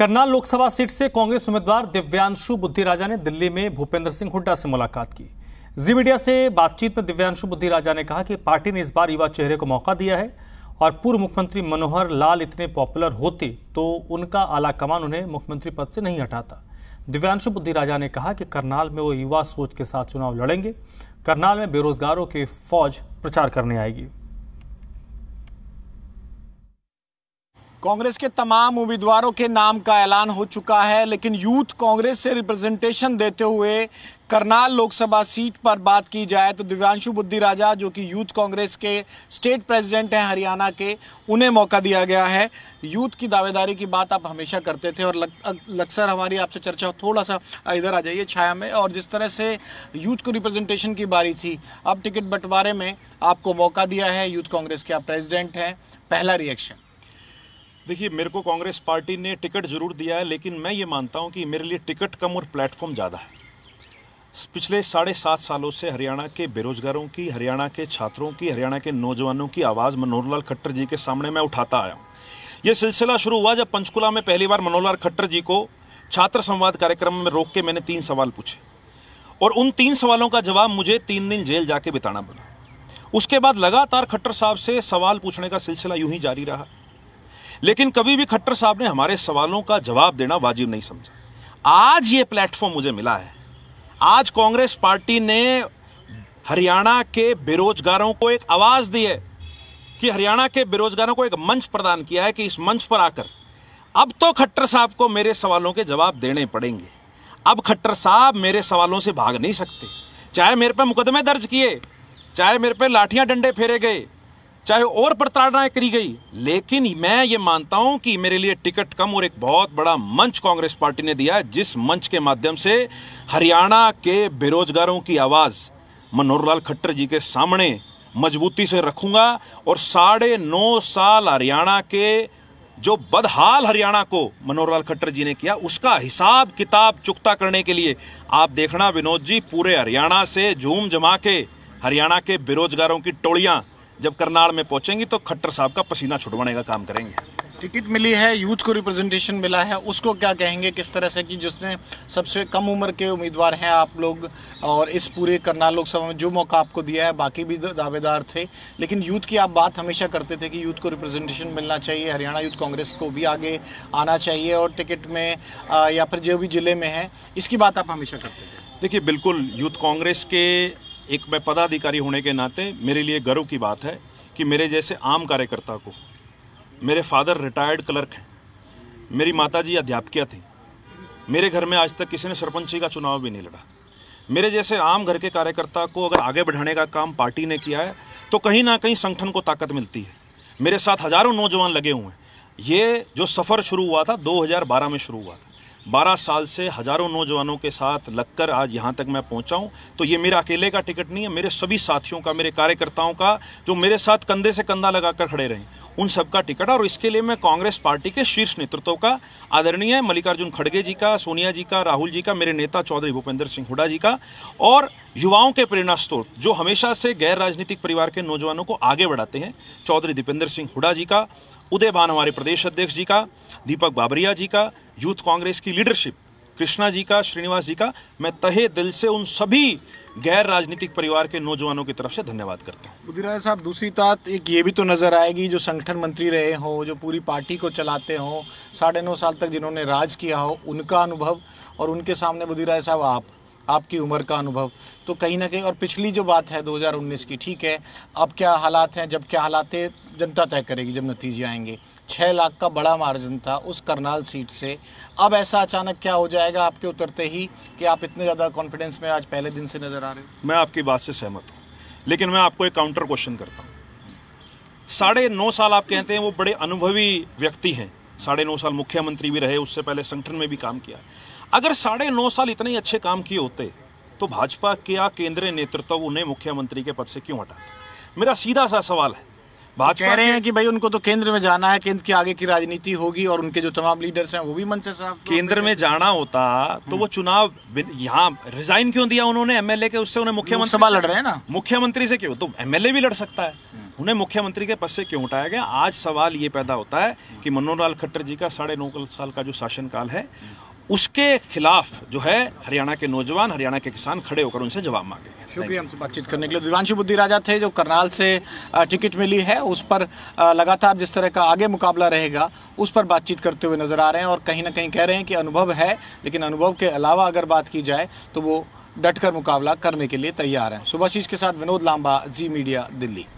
Karnal Lok Sabha seat से कांग्रेस उम्मीदवार दिव्यांशु बुद्धि राजा ने दिल्ली में भूपेंद्र सिंह हुड्डा से मुलाकात की जी मीडिया से बातचीत में दिव्यांशु बुद्धि राजा ने कहा कि पार्टी ने इस बार युवा चेहरे को मौका दिया है और पूर्व मुख्यमंत्री मनोहर लाल इतने पॉपुलर होते तो उनका आलाकमान उन्हें मुख्यमंत्री पद से नहीं हटाता दिव्यांशु बुद्धि राजा ने कहा कि करनाल में वो युवा सोच के साथ चुनाव लड़ेंगे करनाल में बेरोजगारों की फौज प्रचार करने आएगी कांग्रेस के तमाम उम्मीदवारों के नाम का ऐलान हो चुका है लेकिन यूथ कांग्रेस से रिप्रेजेंटेशन देते हुए करनाल लोकसभा सीट पर बात की जाए तो दिव्यांशु बुद्धि राजा जो कि यूथ कांग्रेस के स्टेट प्रेसिडेंट हैं हरियाणा के उन्हें मौका दिया गया है यूथ की दावेदारी की बात आप हमेशा करते थे और अक्सर हमारी आपसे चर्चा थोड़ा सा इधर आ जाइए छाया में और जिस तरह से यूथ को रिप्रेजेंटेशन की बारी थी अब टिकट बंटवारे में आपको मौका दिया है यूथ कांग्रेस के आप प्रेजिडेंट हैं पहला रिएक्शन देखिए मेरे को कांग्रेस पार्टी ने टिकट जरूर दिया है लेकिन मैं ये मानता हूँ कि मेरे लिए टिकट कम और प्लेटफॉर्म ज़्यादा है पिछले साढ़े सात सालों से हरियाणा के बेरोजगारों की हरियाणा के छात्रों की हरियाणा के नौजवानों की आवाज़ मनोहर लाल खट्टर जी के सामने मैं उठाता आया हूँ यह सिलसिला शुरू हुआ जब पंचकुला में पहली बार मनोहर लाल खट्टर जी को छात्र संवाद कार्यक्रम में रोक के मैंने तीन सवाल पूछे और उन तीन सवालों का जवाब मुझे तीन दिन जेल जाके बिताना पड़ा उसके बाद लगातार खट्टर साहब से सवाल पूछने का सिलसिला यूं ही जारी रहा लेकिन कभी भी खट्टर साहब ने हमारे सवालों का जवाब देना वाजिब नहीं समझा आज ये प्लेटफॉर्म मुझे मिला है आज कांग्रेस पार्टी ने हरियाणा के बेरोजगारों को एक आवाज दी है कि हरियाणा के बेरोजगारों को एक मंच प्रदान किया है कि इस मंच पर आकर अब तो खट्टर साहब को मेरे सवालों के जवाब देने पड़ेंगे अब खट्टर साहब मेरे सवालों से भाग नहीं सकते चाहे मेरे पे मुकदमे दर्ज किए चाहे मेरे पे लाठियां डंडे फेरे गए चाहे और प्रताड़नाएं करी गई लेकिन मैं ये मानता हूं कि मेरे लिए टिकट कम और एक बहुत बड़ा मंच कांग्रेस पार्टी ने दिया जिस मंच के माध्यम से हरियाणा के बेरोजगारों की आवाज़ मनोहर लाल खट्टर जी के सामने मजबूती से रखूंगा और साढ़े नौ साल हरियाणा के जो बदहाल हरियाणा को मनोहर लाल खट्टर जी ने किया उसका हिसाब किताब चुकता करने के लिए आप देखना विनोद जी पूरे हरियाणा से झूम जमा के हरियाणा के बेरोजगारों की टोलियां जब करनाल में पहुंचेंगी तो खट्टर साहब का पसीना छुटवाने का काम करेंगे टिकट मिली है यूथ को रिप्रेजेंटेशन मिला है उसको क्या कहेंगे किस तरह से कि जिसने सबसे कम उम्र के उम्मीदवार हैं आप लोग और इस पूरे करनाल लोकसभा में जो मौका आपको दिया है बाकी भी दावेदार थे लेकिन यूथ की आप बात हमेशा करते थे कि यूथ को रिप्रेजेंटेशन मिलना चाहिए हरियाणा यूथ कांग्रेस को भी आगे आना चाहिए और टिकट में या फिर जो भी ज़िले में है इसकी बात आप हमेशा करते थे देखिए बिल्कुल यूथ कांग्रेस के एक मैं पदाधिकारी होने के नाते मेरे लिए गर्व की बात है कि मेरे जैसे आम कार्यकर्ता को मेरे फादर रिटायर्ड क्लर्क हैं मेरी माता जी अध्यापकिया थी मेरे घर में आज तक किसी ने सरपंची का चुनाव भी नहीं लड़ा मेरे जैसे आम घर के कार्यकर्ता को अगर आगे बढ़ाने का काम पार्टी ने किया है तो कहीं ना कहीं संगठन को ताकत मिलती है मेरे साथ हज़ारों नौजवान लगे हुए हैं ये जो सफ़र शुरू हुआ था 2012 में शुरू हुआ था बारह साल से हज़ारों नौजवानों के साथ लगकर आज यहाँ तक मैं पहुँचा हूँ तो ये मेरा अकेले का टिकट नहीं है मेरे सभी साथियों का मेरे कार्यकर्ताओं का जो मेरे साथ कंधे से कंधा लगाकर खड़े रहे उन सबका टिकट और इसके लिए मैं कांग्रेस पार्टी के शीर्ष नेतृत्व का आदरणीय मल्लिकार्जुन खड़गे जी का सोनिया जी का राहुल जी का मेरे नेता चौधरी भूपेंद्र सिंह हुडा जी का और युवाओं के प्रेरणा जो हमेशा से गैर राजनीतिक परिवार के नौजवानों को आगे बढ़ाते हैं चौधरी दीपेंद्र सिंह हुडा जी का उदय भान हमारे प्रदेश अध्यक्ष जी का दीपक बाबरिया जी का यूथ कांग्रेस की लीडरशिप कृष्णा जी का श्रीनिवास जी का मैं तहे दिल से उन सभी गैर राजनीतिक परिवार के नौजवानों की तरफ से धन्यवाद करता हूँ बुद्धिराज साहब दूसरी बात एक ये भी तो नज़र आएगी जो संगठन मंत्री रहे हों जो पूरी पार्टी को चलाते हों साढ़े नौ साल तक जिन्होंने राज किया हो उनका अनुभव और उनके सामने बुद्धिराज साहब आप आपकी उम्र का अनुभव तो कहीं ना कहीं और पिछली जो बात है 2019 की ठीक है अब क्या हालात हैं जब क्या हालात है जनता तय करेगी जब नतीजे आएंगे छः लाख का बड़ा मार्जिन था उस करनाल सीट से अब ऐसा अचानक क्या हो जाएगा आपके उतरते ही कि आप इतने ज़्यादा कॉन्फिडेंस में आज पहले दिन से नज़र आ रहे हो मैं आपकी बात से सहमत हूँ लेकिन मैं आपको एक काउंटर क्वेश्चन करता हूँ साढ़े नौ साल आप कहते हैं वो बड़े अनुभवी व्यक्ति हैं साढ़े नौ साल मुख्यमंत्री भी रहे उससे पहले संगठन में भी काम किया अगर साढ़े नौ साल इतने ही अच्छे काम किए होते तो भाजपा क्या केंद्रीय नेतृत्व उन्हें मुख्यमंत्री के पद से क्यों हटा मेरा सीधा सा सवाल है भाजपा कह रहे हैं कि भाई उनको तो केंद्र में जाना है केंद्र के आगे की राजनीति होगी और उनके जो तमाम लीडर्स हैं वो भी मन से साफ केंद्र में जाना होता तो वो हम्म। चुनाव यहाँ रिजाइन क्यों दिया उन्होंने एमएलए के उससे उन्हें मुख्यमंत्री लड़ रहे हैं ना मुख्यमंत्री से क्यों तो एमएलए भी लड़ सकता है हम्म। उन्हें मुख्यमंत्री के पद से क्यों उठाया गया आज सवाल ये पैदा होता है कि मनोहर लाल खट्टर जी का साढ़े साल का जो शासनकाल है उसके खिलाफ जो है हरियाणा के नौजवान हरियाणा के किसान खड़े होकर उनसे जवाब मांगे शुक्रिया हमसे बातचीत करने के लिए दिवानशु बुद्धि राजा थे जो करनाल से टिकट मिली है उस पर लगातार जिस तरह का आगे मुकाबला रहेगा उस पर बातचीत करते हुए नजर आ रहे हैं और कहीं ना कहीं कह रहे हैं कि अनुभव है लेकिन अनुभव के अलावा अगर बात की जाए तो वो डटकर मुकाबला करने के लिए तैयार हैं सुभाशीष के साथ विनोद लांबा जी मीडिया दिल्ली